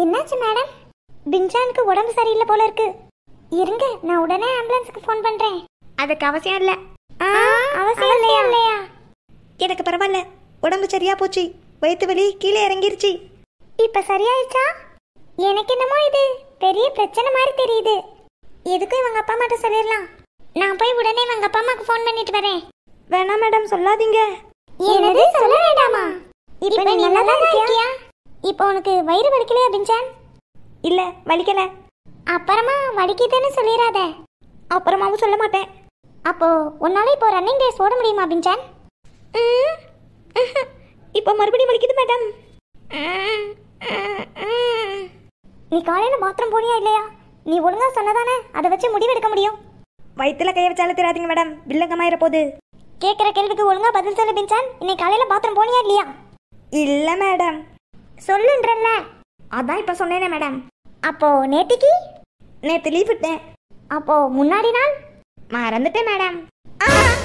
என்னாச்சு மேடம் பிஞ்சானுக்கு உடம்பு சரியில்லை போல இருக்கு இருங்க நான் உடனே ஆம்புலன்ஸுக்கு ஃபோன் பண்றேன் அதுக்கு அவசியம் இல்ல அவசியம் இல்லையா இல்லையா எனக்கு பரவாயில்ல உடம்பு சரியா போச்சு வயிற்று வலி கீழே இறங்கிருச்சு இப்ப சரியாயிடுச்சா எனக்கு என்னமோ இது பெரிய பிரச்சனை மாதிரி தெரியுது எதுக்கும் இவங்க அப்பா அம்மாட்ட சொல்லிடலாம் நான் போய் உடனே இவங்க அப்பா அம்மாக்கு ஃபோன் பண்ணிட்டு வரேன் வேணாம் மேடம் சொல்லாதீங்க என்னது சொல்ல வேண்டாமா இப்ப நீ நல்லா தான் இருக்கியா இப்போ உனக்கு வயிறு வலிக்கலையா பிஞ்சான் இல்லை வலிக்கல அப்புறமா வலிக்குதுன்னு சொல்லிடாத அப்புறமாவும் சொல்ல மாட்டேன் அப்போ உன்னால இப்போ ரன்னிங் ரேஸ் ஓட முடியுமா பிஞ்சான் இப்போ மறுபடியும் வலிக்குது மேடம் நீ காலையில் பாத்ரூம் போனியா இல்லையா நீ ஒழுங்கா சொன்னதானே அதை வச்சு முடிவெடுக்க முடியும் வயிற்றுல கைய வச்சாலும் தெரியாதீங்க மேடம் வில்லங்கமாயிர போது கேட்குற கேள்விக்கு ஒழுங்கா பதில் சொல்லு பிஞ்சான் இன்னைக்கு காலையில் பாத்ரூம் போனியா இல்லையா இல்லை மேடம் சொல்லுன்றல்ல அதான் இப்போ சொன்னேனே மேடம் அப்போ நேத்திக்கு நேற்று லீவ் விட்டேன் அப்போ முன்னாடி நாள் மறந்துட்டேன் மேடம்